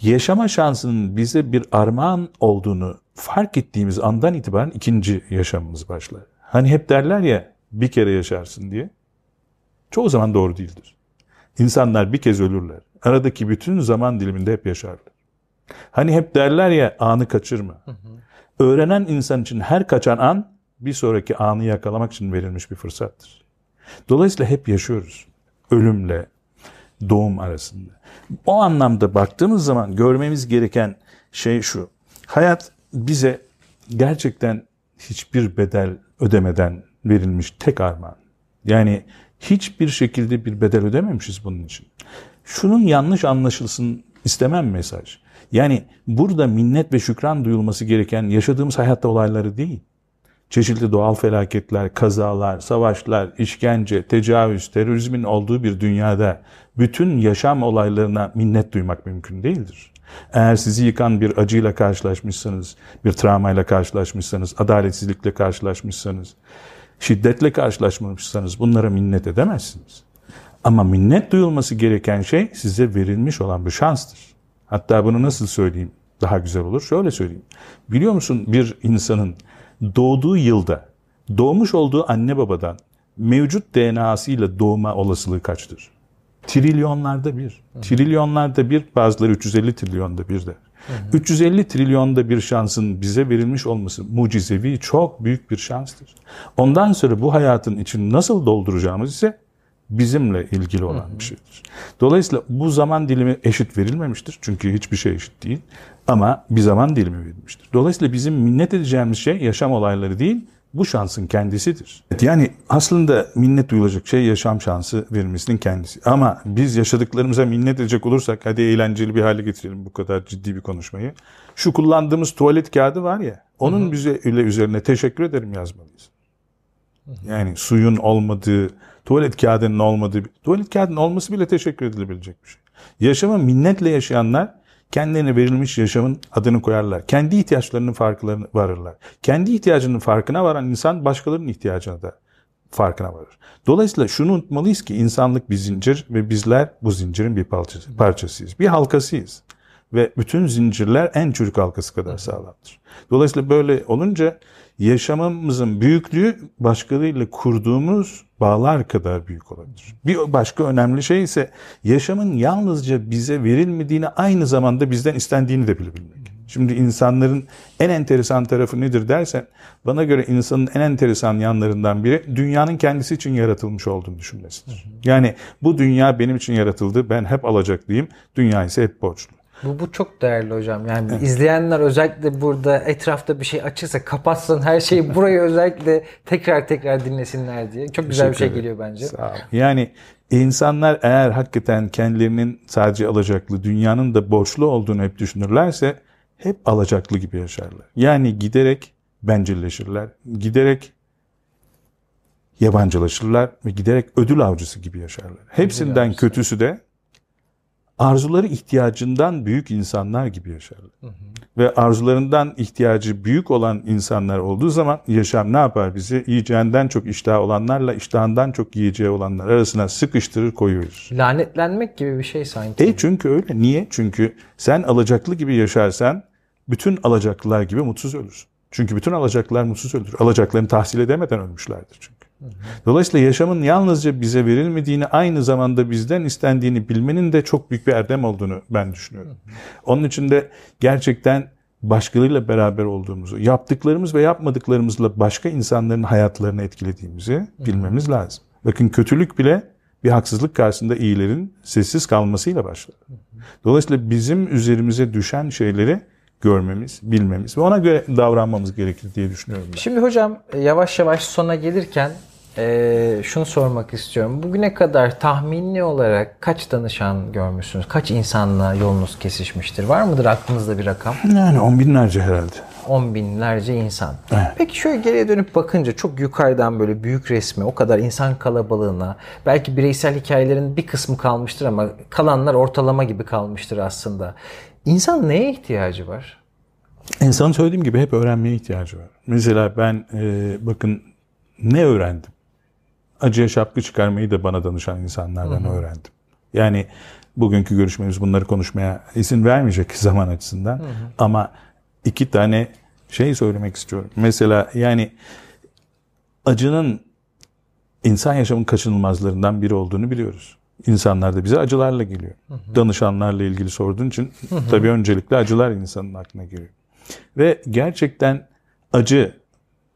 Yaşama şansının bize bir armağan olduğunu fark ettiğimiz andan itibaren ikinci yaşamımız başlar. Hani hep derler ya bir kere yaşarsın diye. Çoğu zaman doğru değildir. İnsanlar bir kez ölürler. Aradaki bütün zaman diliminde hep yaşarlar. Hani hep derler ya anı kaçırma. Hı hı. Öğrenen insan için her kaçan an bir sonraki anı yakalamak için verilmiş bir fırsattır. Dolayısıyla hep yaşıyoruz. Ölümle doğum arasında. O anlamda baktığımız zaman görmemiz gereken şey şu. Hayat bize gerçekten hiçbir bedel ödemeden verilmiş tek armağan. Yani Hiçbir şekilde bir bedel ödememişiz bunun için. Şunun yanlış anlaşılsın istemem mesaj. Yani burada minnet ve şükran duyulması gereken yaşadığımız hayatta olayları değil. Çeşitli doğal felaketler, kazalar, savaşlar, işkence, tecavüz, terörizmin olduğu bir dünyada bütün yaşam olaylarına minnet duymak mümkün değildir. Eğer sizi yıkan bir acıyla karşılaşmışsanız, bir travmayla karşılaşmışsanız, adaletsizlikle karşılaşmışsanız, şiddetle karşılaşmamışsanız bunlara minnet edemezsiniz. Ama minnet duyulması gereken şey size verilmiş olan bir şanstır. Hatta bunu nasıl söyleyeyim daha güzel olur? Şöyle söyleyeyim. Biliyor musun bir insanın doğduğu yılda doğmuş olduğu anne babadan mevcut DNA'sıyla doğma olasılığı kaçtır? Trilyonlarda bir. Trilyonlarda bir bazıları 350 trilyonda bir de. Hı hı. 350 trilyonda bir şansın bize verilmiş olması mucizevi çok büyük bir şanstır. Ondan sonra bu hayatın için nasıl dolduracağımız ise bizimle ilgili olan bir şeydir. Dolayısıyla bu zaman dilimi eşit verilmemiştir. Çünkü hiçbir şey eşit değil. Ama bir zaman dilimi verilmiştir. Dolayısıyla bizim minnet edeceğimiz şey yaşam olayları değil, bu şansın kendisidir. Yani aslında minnet duyulacak şey yaşam şansı vermesinin kendisi. Ama biz yaşadıklarımıza minnet edecek olursak hadi eğlenceli bir hale getirelim bu kadar ciddi bir konuşmayı. Şu kullandığımız tuvalet kağıdı var ya onun Hı-hı. bize üzerine teşekkür ederim yazmalıyız. Yani suyun olmadığı, tuvalet kağıdının olmadığı, tuvalet kağıdının olması bile teşekkür edilebilecek bir şey. Yaşama minnetle yaşayanlar Kendilerine verilmiş yaşamın adını koyarlar. Kendi ihtiyaçlarının farkına varırlar. Kendi ihtiyacının farkına varan insan başkalarının ihtiyacına da farkına varır. Dolayısıyla şunu unutmalıyız ki insanlık bir zincir ve bizler bu zincirin bir parçasıyız. Bir halkasıyız ve bütün zincirler en çocuk halkası kadar sağlamdır. Dolayısıyla böyle olunca yaşamımızın büyüklüğü başkalarıyla kurduğumuz bağlar kadar büyük olabilir. Bir başka önemli şey ise yaşamın yalnızca bize verilmediğini aynı zamanda bizden istendiğini de bilebilmek. Şimdi insanların en enteresan tarafı nedir dersen bana göre insanın en enteresan yanlarından biri dünyanın kendisi için yaratılmış olduğunu düşünmesidir. Yani bu dünya benim için yaratıldı ben hep alacaklıyım dünya ise hep borçlu. Bu, bu çok değerli hocam. Yani izleyenler özellikle burada etrafta bir şey açılsa kapatsın her şeyi burayı özellikle tekrar tekrar dinlesinler diye. Çok güzel bir şey geliyor bence. Sağ ol. Yani insanlar eğer hakikaten kendilerinin sadece alacaklı, dünyanın da borçlu olduğunu hep düşünürlerse hep alacaklı gibi yaşarlar. Yani giderek bencilleşirler. Giderek yabancılaşırlar ve giderek ödül avcısı gibi yaşarlar. Hepsinden kötüsü de arzuları ihtiyacından büyük insanlar gibi yaşarlar. Hı hı. Ve arzularından ihtiyacı büyük olan insanlar olduğu zaman yaşam ne yapar bizi? Yiyeceğinden çok iştah olanlarla iştahından çok yiyeceği olanlar arasına sıkıştırır koyuyoruz. Lanetlenmek gibi bir şey sanki. E çünkü öyle. Niye? Çünkü sen alacaklı gibi yaşarsan bütün alacaklılar gibi mutsuz ölürsün. Çünkü bütün alacaklılar mutsuz ölür. Alacaklarını tahsil edemeden ölmüşlerdir çünkü. Dolayısıyla yaşamın yalnızca bize verilmediğini, aynı zamanda bizden istendiğini bilmenin de çok büyük bir erdem olduğunu ben düşünüyorum. Onun için de gerçekten başkalarıyla beraber olduğumuzu, yaptıklarımız ve yapmadıklarımızla başka insanların hayatlarını etkilediğimizi bilmemiz lazım. Bakın kötülük bile bir haksızlık karşısında iyilerin sessiz kalmasıyla başlar. Dolayısıyla bizim üzerimize düşen şeyleri görmemiz, bilmemiz ve ona göre davranmamız gerekir diye düşünüyorum ben. Şimdi hocam e, yavaş yavaş sona gelirken e, şunu sormak istiyorum. Bugüne kadar tahminli olarak kaç danışan görmüşsünüz? Kaç insanla yolunuz kesişmiştir? Var mıdır aklınızda bir rakam? Yani on binlerce herhalde. On binlerce insan. Evet. Peki şöyle geriye dönüp bakınca çok yukarıdan böyle büyük resme, o kadar insan kalabalığına, belki bireysel hikayelerin bir kısmı kalmıştır ama kalanlar ortalama gibi kalmıştır aslında. İnsan neye ihtiyacı var? İnsanın söylediğim gibi hep öğrenmeye ihtiyacı var. Mesela ben e, bakın ne öğrendim? acıya şapka çıkarmayı da bana danışan insanlardan Hı-hı. öğrendim. Yani bugünkü görüşmemiz bunları konuşmaya izin vermeyecek zaman açısından. Hı-hı. Ama iki tane şey söylemek istiyorum. Mesela yani acının insan yaşamın kaçınılmazlarından biri olduğunu biliyoruz. İnsanlar da bize acılarla geliyor. Hı hı. Danışanlarla ilgili sorduğun için hı hı. tabii öncelikle acılar insanın aklına geliyor. Ve gerçekten acı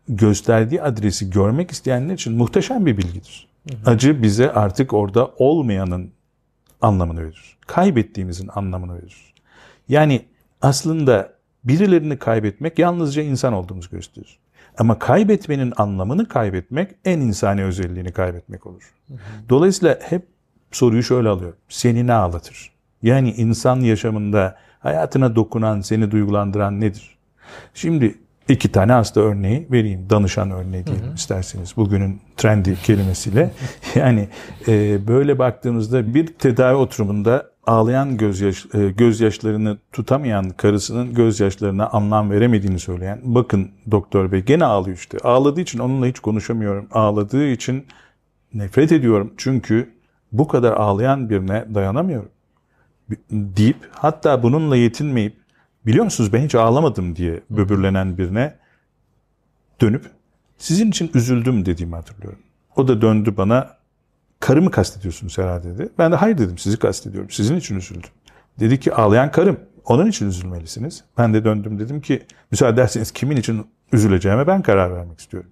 gösterdiği adresi görmek isteyenler için muhteşem bir bilgidir. Acı bize artık orada olmayanın anlamını verir. Kaybettiğimizin anlamını verir. Yani aslında birilerini kaybetmek yalnızca insan olduğumuzu gösterir. Ama kaybetmenin anlamını kaybetmek en insani özelliğini kaybetmek olur. Dolayısıyla hep soruyu şöyle alıyorum. Seni ne ağlatır? Yani insan yaşamında hayatına dokunan, seni duygulandıran nedir? Şimdi İki tane hasta örneği vereyim. Danışan örneği diyelim hı hı. isterseniz. Bugünün trendi kelimesiyle. yani e, böyle baktığımızda bir tedavi oturumunda ağlayan gözyaş, e, gözyaşlarını tutamayan karısının gözyaşlarına anlam veremediğini söyleyen bakın doktor bey gene ağlıyor işte. Ağladığı için onunla hiç konuşamıyorum. Ağladığı için nefret ediyorum. Çünkü bu kadar ağlayan birine dayanamıyorum deyip hatta bununla yetinmeyip biliyor musunuz ben hiç ağlamadım diye böbürlenen birine dönüp sizin için üzüldüm dediğimi hatırlıyorum. O da döndü bana karımı kastediyorsunuz herhalde dedi. Ben de hayır dedim sizi kastediyorum sizin için üzüldüm. Dedi ki ağlayan karım onun için üzülmelisiniz. Ben de döndüm dedim ki müsaade ederseniz kimin için üzüleceğime ben karar vermek istiyorum.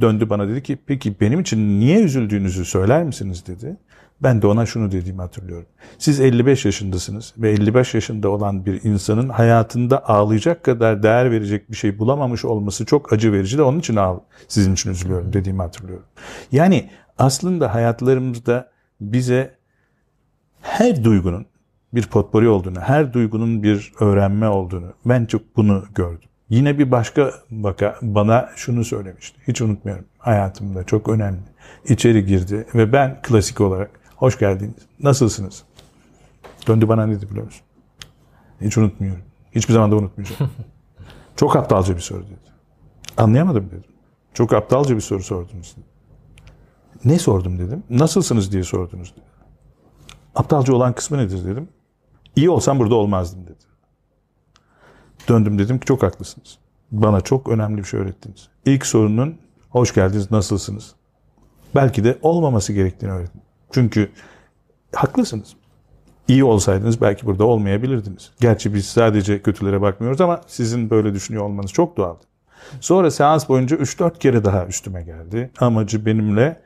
Döndü bana dedi ki peki benim için niye üzüldüğünüzü söyler misiniz dedi. Ben de ona şunu dediğimi hatırlıyorum. Siz 55 yaşındasınız ve 55 yaşında olan bir insanın hayatında ağlayacak kadar değer verecek bir şey bulamamış olması çok acı verici de onun için ağ, sizin için üzülüyorum dediğimi hatırlıyorum. Yani aslında hayatlarımızda bize her duygunun bir potpori olduğunu, her duygunun bir öğrenme olduğunu ben çok bunu gördüm. Yine bir başka baka bana şunu söylemişti. Hiç unutmuyorum. Hayatımda çok önemli. İçeri girdi ve ben klasik olarak Hoş geldiniz. Nasılsınız? Döndü bana ne dedi biliyor musun? Hiç unutmuyorum. Hiçbir zaman da unutmayacağım. Çok aptalca bir soru dedi. Anlayamadım dedim. Çok aptalca bir soru sordunuz Ne sordum dedim. Nasılsınız diye sordunuz dedi. Aptalca olan kısmı nedir dedim. İyi olsam burada olmazdım dedi. Döndüm dedim ki çok haklısınız. Bana çok önemli bir şey öğrettiniz. İlk sorunun hoş geldiniz, nasılsınız? Belki de olmaması gerektiğini öğrettiniz. Çünkü haklısınız. İyi olsaydınız belki burada olmayabilirdiniz. Gerçi biz sadece kötülere bakmıyoruz ama sizin böyle düşünüyor olmanız çok doğaldı. Sonra seans boyunca 3-4 kere daha üstüme geldi. Amacı benimle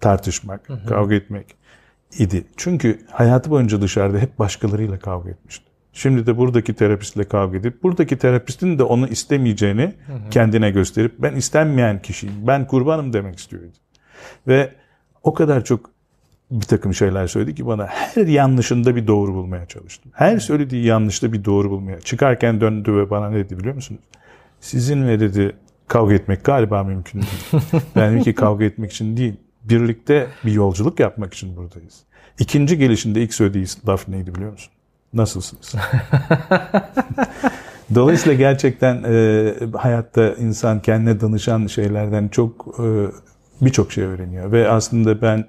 tartışmak, hı hı. kavga etmek idi. Çünkü hayatı boyunca dışarıda hep başkalarıyla kavga etmişti. Şimdi de buradaki terapistle kavga edip buradaki terapistin de onu istemeyeceğini hı hı. kendine gösterip ben istenmeyen kişiyim, ben kurbanım demek istiyordu. Ve o kadar çok bir takım şeyler söyledi ki bana her yanlışında bir doğru bulmaya çalıştım. Her söylediği yanlışta bir doğru bulmaya. Çıkarken döndü ve bana ne dedi biliyor musunuz? Sizinle dedi kavga etmek galiba mümkün değil. ben ki kavga etmek için değil. Birlikte bir yolculuk yapmak için buradayız. İkinci gelişinde ilk söylediği laf neydi biliyor musun? Nasılsınız? Dolayısıyla gerçekten e, hayatta insan kendine danışan şeylerden çok e, birçok şey öğreniyor. Ve aslında ben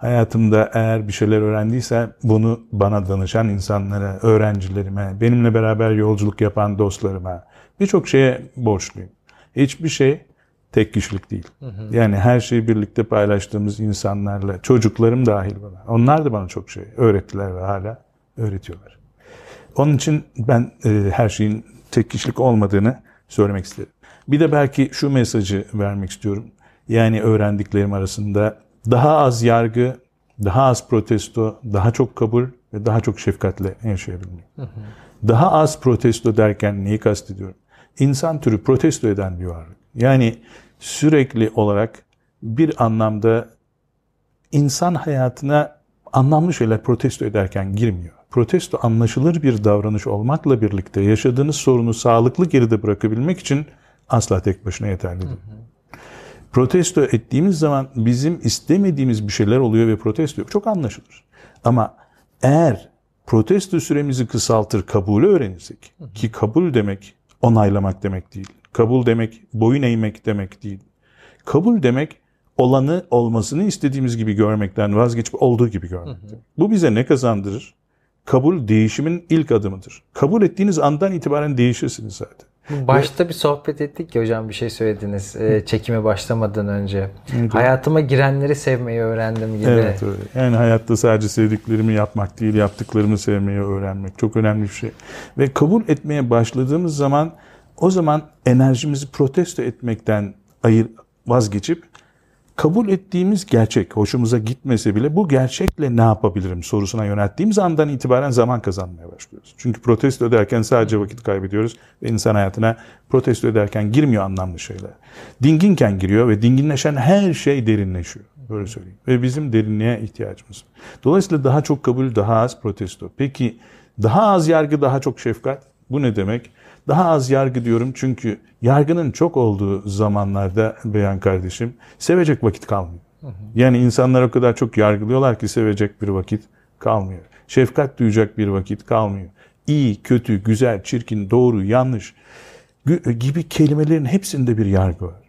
Hayatımda eğer bir şeyler öğrendiyse bunu bana danışan insanlara, öğrencilerime, benimle beraber yolculuk yapan dostlarıma birçok şeye borçluyum. Hiçbir şey tek kişilik değil. Hı hı. Yani her şeyi birlikte paylaştığımız insanlarla, çocuklarım dahil bana. Onlar da bana çok şey öğrettiler ve hala öğretiyorlar. Onun için ben e, her şeyin tek kişilik olmadığını söylemek isterim. Bir de belki şu mesajı vermek istiyorum. Yani öğrendiklerim arasında daha az yargı, daha az protesto, daha çok kabul ve daha çok şefkatle yaşayabilmek. Hı hı. Daha az protesto derken neyi kastediyorum? İnsan türü protesto eden bir varlık. Yani sürekli olarak bir anlamda insan hayatına anlamlı şeyler protesto ederken girmiyor. Protesto anlaşılır bir davranış olmakla birlikte yaşadığınız sorunu sağlıklı geride bırakabilmek için asla tek başına yeterli değil. Hı hı. Protesto ettiğimiz zaman bizim istemediğimiz bir şeyler oluyor ve protesto yok. Çok anlaşılır. Ama eğer protesto süremizi kısaltır, kabulü öğrenirsek ki kabul demek onaylamak demek değil. Kabul demek boyun eğmek demek değil. Kabul demek olanı olmasını istediğimiz gibi görmekten vazgeçip olduğu gibi görmek. Bu bize ne kazandırır? Kabul değişimin ilk adımıdır. Kabul ettiğiniz andan itibaren değişirsiniz zaten. Başta bir sohbet ettik ki hocam bir şey söylediniz. E, çekime başlamadan önce. Evet. Hayatıma girenleri sevmeyi öğrendim gibi. Evet evet. Yani hayatta sadece sevdiklerimi yapmak değil, yaptıklarımı sevmeyi öğrenmek çok önemli bir şey. Ve kabul etmeye başladığımız zaman o zaman enerjimizi protesto etmekten ayır vazgeçip kabul ettiğimiz gerçek, hoşumuza gitmese bile bu gerçekle ne yapabilirim sorusuna yönelttiğimiz andan itibaren zaman kazanmaya başlıyoruz. Çünkü protesto ederken sadece vakit kaybediyoruz ve insan hayatına protesto ederken girmiyor anlamlı şeyler. Dinginken giriyor ve dinginleşen her şey derinleşiyor. Böyle söyleyeyim. Ve bizim derinliğe ihtiyacımız var. Dolayısıyla daha çok kabul, daha az protesto. Peki daha az yargı, daha çok şefkat. Bu ne demek? Daha az yargı diyorum çünkü yargının çok olduğu zamanlarda beyan kardeşim sevecek vakit kalmıyor. Yani insanlar o kadar çok yargılıyorlar ki sevecek bir vakit kalmıyor. Şefkat duyacak bir vakit kalmıyor. İyi, kötü, güzel, çirkin, doğru, yanlış gibi kelimelerin hepsinde bir yargı var.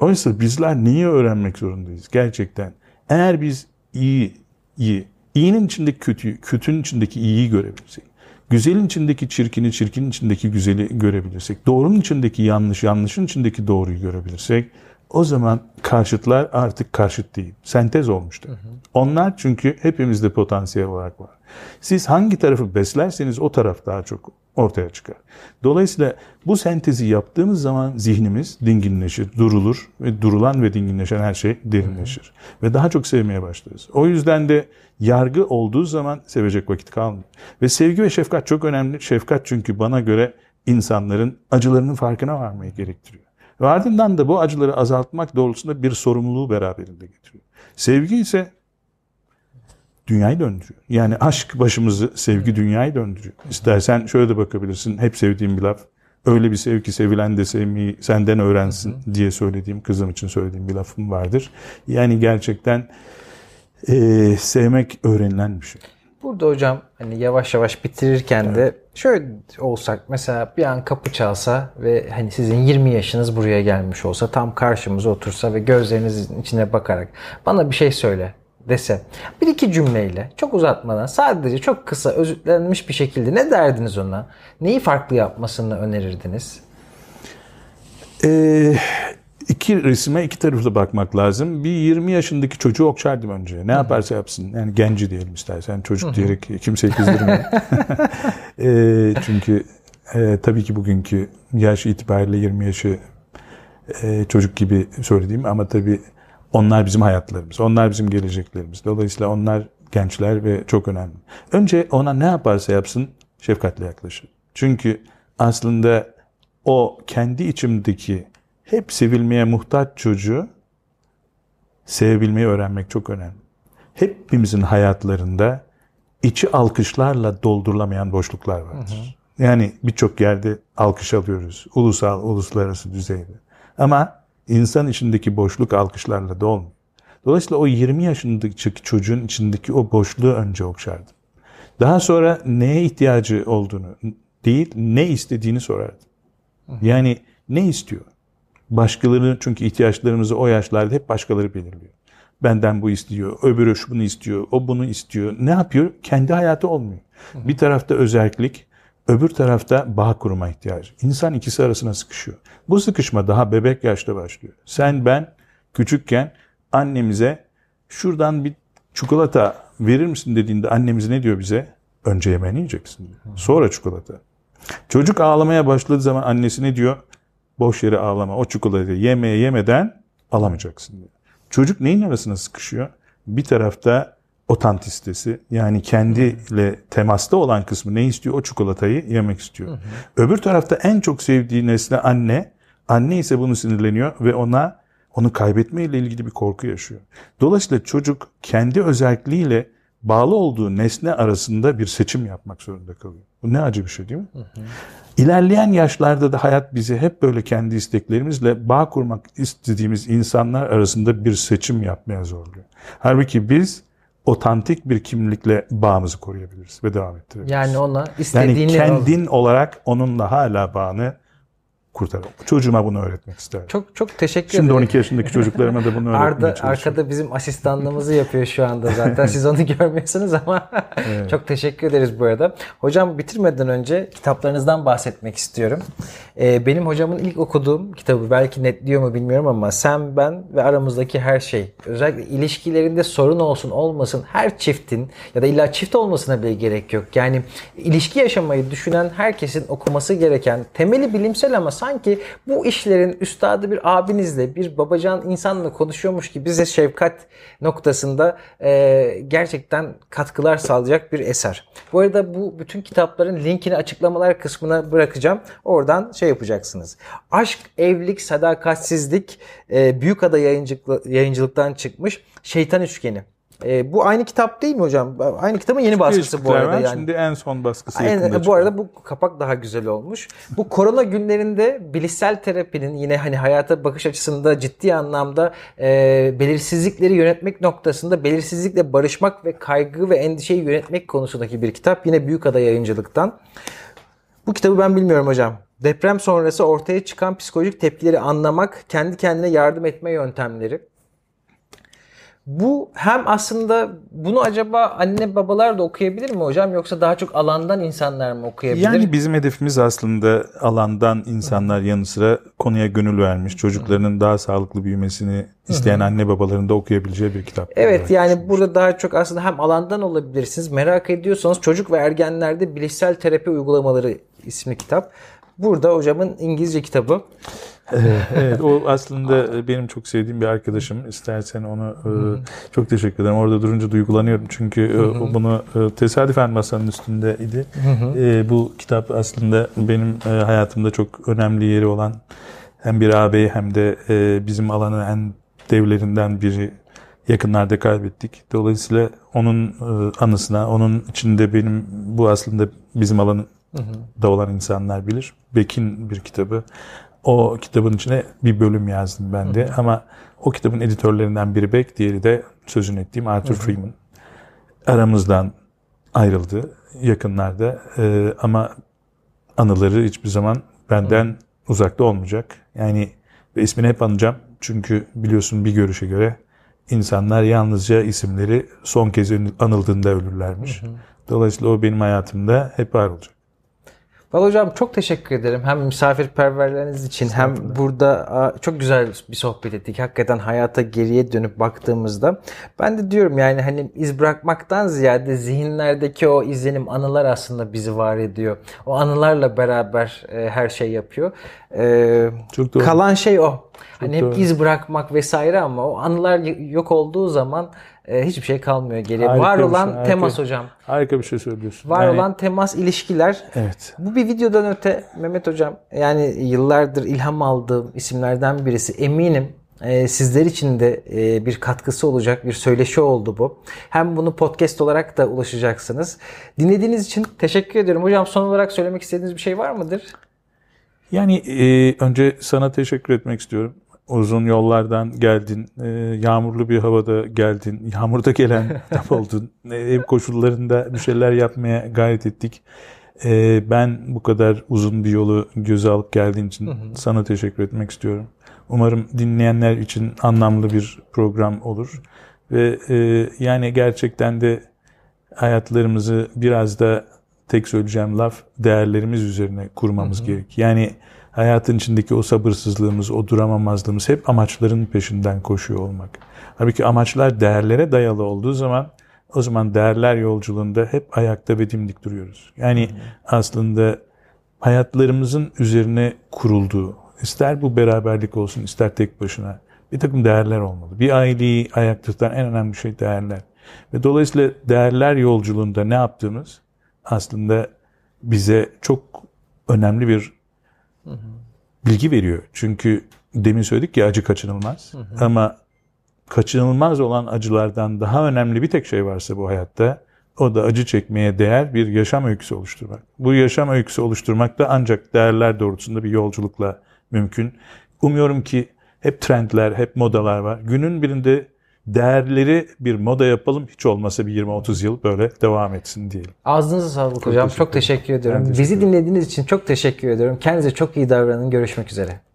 Oysa bizler neyi öğrenmek zorundayız gerçekten? Eğer biz iyi, iyi, iyinin içindeki kötüyü, kötünün içindeki iyiyi görebilsek, Güzelin içindeki çirkini, çirkinin içindeki güzeli görebilirsek, doğrunun içindeki yanlış, yanlışın içindeki doğruyu görebilirsek, o zaman karşıtlar artık karşıt değil. Sentez olmuştu. Onlar çünkü hepimizde potansiyel olarak var. Siz hangi tarafı beslerseniz o taraf daha çok ortaya çıkar. Dolayısıyla bu sentezi yaptığımız zaman zihnimiz dinginleşir, durulur ve durulan ve dinginleşen her şey derinleşir. Hı hı. Ve daha çok sevmeye başlarız. O yüzden de yargı olduğu zaman sevecek vakit kalmıyor. Ve sevgi ve şefkat çok önemli. Şefkat çünkü bana göre insanların acılarının farkına varmayı gerektiriyor. Ve ardından da bu acıları azaltmak doğrultusunda bir sorumluluğu beraberinde getiriyor. Sevgi ise dünyayı döndürüyor. Yani aşk başımızı, sevgi dünyayı döndürüyor. İstersen şöyle de bakabilirsin. Hep sevdiğim bir laf. Öyle bir sev ki sevilen de sevmeyi senden öğrensin diye söylediğim, kızım için söylediğim bir lafım vardır. Yani gerçekten e, sevmek öğrenilen bir şey. Burada hocam hani yavaş yavaş bitirirken evet. de şöyle olsak mesela bir an kapı çalsa ve hani sizin 20 yaşınız buraya gelmiş olsa tam karşımıza otursa ve gözlerinizin içine bakarak bana bir şey söyle dese bir iki cümleyle çok uzatmadan sadece çok kısa özütlenmiş bir şekilde ne derdiniz ona? Neyi farklı yapmasını önerirdiniz? Ee, iki resime iki taraflı bakmak lazım. Bir 20 yaşındaki çocuğu okşardım önce. Ne yaparsa yapsın. Yani genci diyelim istersen. Çocuk diyerek kimseyi kızdırma. e, ee, çünkü e, tabii ki bugünkü yaş itibariyle 20 yaşı e, çocuk gibi söylediğim ama tabii onlar bizim hayatlarımız. Onlar bizim geleceklerimiz. Dolayısıyla onlar gençler ve çok önemli. Önce ona ne yaparsa yapsın şefkatle yaklaşır. Çünkü aslında o kendi içimdeki hep sevilmeye muhtaç çocuğu sevebilmeyi öğrenmek çok önemli. Hepimizin hayatlarında içi alkışlarla doldurulamayan boşluklar vardır. Hı hı. Yani birçok yerde alkış alıyoruz. Ulusal, uluslararası düzeyde. Ama insan içindeki boşluk alkışlarla dolmuyor. Dolayısıyla o 20 yaşındaki çocuğun içindeki o boşluğu önce okşardım. Daha sonra neye ihtiyacı olduğunu değil, ne istediğini sorardım. Yani ne istiyor? Başkalarının çünkü ihtiyaçlarımızı o yaşlarda hep başkaları belirliyor. Benden bu istiyor, öbürü şu bunu istiyor, o bunu istiyor. Ne yapıyor? Kendi hayatı olmuyor. Bir tarafta özellik, öbür tarafta bağ kurma ihtiyacı. İnsan ikisi arasına sıkışıyor. Bu sıkışma daha bebek yaşta başlıyor. Sen ben küçükken annemize şuradan bir çikolata verir misin dediğinde annemiz ne diyor bize? Önce yemeğini yiyeceksin. Sonra çikolata. Çocuk ağlamaya başladığı zaman annesi ne diyor? Boş yere ağlama. O çikolatayı yemeye yemeden alamayacaksın Çocuk neyin arasına sıkışıyor? Bir tarafta otantistesi yani kendiyle temasta olan kısmı ne istiyor? O çikolatayı yemek istiyor. Öbür tarafta en çok sevdiği nesne anne. Anne ise bunu sinirleniyor ve ona onu kaybetmeyle ilgili bir korku yaşıyor. Dolayısıyla çocuk kendi özelliğiyle bağlı olduğu nesne arasında bir seçim yapmak zorunda kalıyor. Bu ne acı bir şey değil mi? Hı hı. İlerleyen yaşlarda da hayat bizi hep böyle kendi isteklerimizle bağ kurmak istediğimiz insanlar arasında bir seçim yapmaya zorluyor. Halbuki biz otantik bir kimlikle bağımızı koruyabiliriz ve devam ettirebiliriz. Yani ona istediğinle yani kendin olarak onunla hala bağını kurtarır. Çocuğuma bunu öğretmek isterim. Çok çok teşekkür Şimdi ederim. Şimdi 12 yaşındaki çocuklarıma da bunu öğretmeye Arda, Arkada bizim asistanlığımızı yapıyor şu anda zaten. Siz onu görmüyorsunuz ama evet. çok teşekkür ederiz bu arada. Hocam bitirmeden önce kitaplarınızdan bahsetmek istiyorum. Ee, benim hocamın ilk okuduğum kitabı belki netliyor mu bilmiyorum ama Sen, Ben ve Aramızdaki Her Şey. Özellikle ilişkilerinde sorun olsun olmasın her çiftin ya da illa çift olmasına bile gerek yok. Yani ilişki yaşamayı düşünen herkesin okuması gereken temeli bilimsel ama sanki bu işlerin üstadı bir abinizle, bir babacan insanla konuşuyormuş ki bize şefkat noktasında e, gerçekten katkılar sağlayacak bir eser. Bu arada bu bütün kitapların linkini açıklamalar kısmına bırakacağım. Oradan şey yapacaksınız. Aşk, Evlilik, Sadakatsizlik e, Büyükada yayıncılıktan çıkmış Şeytan Üçgeni. E, bu aynı kitap değil mi hocam? Aynı kitabın yeni Çıkıyor baskısı bu arada. Yani. Şimdi en son baskısı en, Bu çıkan. arada bu kapak daha güzel olmuş. Bu korona günlerinde bilişsel terapinin yine hani hayata bakış açısında ciddi anlamda e, belirsizlikleri yönetmek noktasında belirsizlikle barışmak ve kaygı ve endişeyi yönetmek konusundaki bir kitap. Yine büyük ada Yayıncılık'tan. Bu kitabı ben bilmiyorum hocam. Deprem sonrası ortaya çıkan psikolojik tepkileri anlamak, kendi kendine yardım etme yöntemleri. Bu hem aslında bunu acaba anne babalar da okuyabilir mi hocam yoksa daha çok alandan insanlar mı okuyabilir? Yani bizim hedefimiz aslında alandan insanlar yanı sıra konuya gönül vermiş çocuklarının daha sağlıklı büyümesini isteyen anne babaların da okuyabileceği bir kitap. Evet yani düşünmüş. burada daha çok aslında hem alandan olabilirsiniz merak ediyorsanız çocuk ve ergenlerde bilişsel terapi uygulamaları isimli kitap. Burada hocamın İngilizce kitabı evet o aslında e, benim çok sevdiğim bir arkadaşım. İstersen onu e, çok teşekkür ederim. Orada durunca duygulanıyorum. Çünkü o e, bunu tesadüfen masanın üstünde idi. Bu kitap aslında benim hayatımda çok önemli yeri olan hem bir ağabey hem de bizim alanın en devlerinden biri yakınlarda kaybettik. Dolayısıyla onun anısına, onun içinde benim bu aslında bizim alanın da olan insanlar bilir. Bekin bir kitabı. O kitabın içine bir bölüm yazdım ben de. Hı hı. Ama o kitabın editörlerinden biri Beck, diğeri de sözünü ettiğim Arthur hı hı. Freeman. Aramızdan ayrıldı yakınlarda. Ee, ama anıları hiçbir zaman benden hı. uzakta olmayacak. Yani ve ismini hep anacağım. Çünkü biliyorsun bir görüşe göre insanlar yalnızca isimleri son kez anıldığında ölürlermiş. Hı hı. Dolayısıyla o benim hayatımda hep var olacak. Valla hocam çok teşekkür ederim. Hem misafirperverleriniz için hem burada çok güzel bir sohbet ettik. Hakikaten hayata geriye dönüp baktığımızda ben de diyorum yani hani iz bırakmaktan ziyade zihinlerdeki o izlenim anılar aslında bizi var ediyor. O anılarla beraber e, her şey yapıyor. E, çok doğru. Kalan şey o. Çok hani hep doğru. iz bırakmak vesaire ama o anılar yok olduğu zaman e, hiçbir şey kalmıyor geriye. var olan şey, harika, temas hocam. Harika bir şey söylüyorsun. Var yani, olan temas, ilişkiler. Evet. Bu bir videodan öte Mehmet hocam yani yıllardır ilham aldığım isimlerden birisi eminim. E, sizler için de e, bir katkısı olacak bir söyleşi oldu bu. Hem bunu podcast olarak da ulaşacaksınız. Dinlediğiniz için teşekkür ediyorum. Hocam son olarak söylemek istediğiniz bir şey var mıdır? Yani e, önce sana teşekkür etmek istiyorum uzun yollardan geldin, e, yağmurlu bir havada geldin, yağmurda gelen oldun. E, ev koşullarında bir şeyler yapmaya gayret ettik. E, ben bu kadar uzun bir yolu göze alıp geldiğin için hı hı. sana teşekkür etmek istiyorum. Umarım dinleyenler için anlamlı bir program olur. Ve e, yani gerçekten de hayatlarımızı biraz da tek söyleyeceğim laf değerlerimiz üzerine kurmamız hı hı. gerek. Yani Hayatın içindeki o sabırsızlığımız, o duramamazlığımız hep amaçların peşinden koşuyor olmak. Halbuki amaçlar değerlere dayalı olduğu zaman o zaman değerler yolculuğunda hep ayakta ve dimdik duruyoruz. Yani hmm. aslında hayatlarımızın üzerine kurulduğu, ister bu beraberlik olsun ister tek başına bir takım değerler olmalı. Bir aileyi ayakta tutan en önemli şey değerler. Ve dolayısıyla değerler yolculuğunda ne yaptığımız aslında bize çok önemli bir Bilgi veriyor. Çünkü demin söyledik ki acı kaçınılmaz. Hı hı. Ama kaçınılmaz olan acılardan daha önemli bir tek şey varsa bu hayatta o da acı çekmeye değer bir yaşam öyküsü oluşturmak. Bu yaşam öyküsü oluşturmak da ancak değerler doğrultusunda bir yolculukla mümkün. Umuyorum ki hep trendler, hep modalar var. Günün birinde değerleri bir moda yapalım. Hiç olmasa bir 20-30 yıl böyle devam etsin diyelim. Ağzınıza sağlık çok hocam. Teşekkür çok teşekkür ediyorum. Teşekkür Bizi dinlediğiniz için çok teşekkür ediyorum. Kendinize çok iyi davranın. Görüşmek üzere.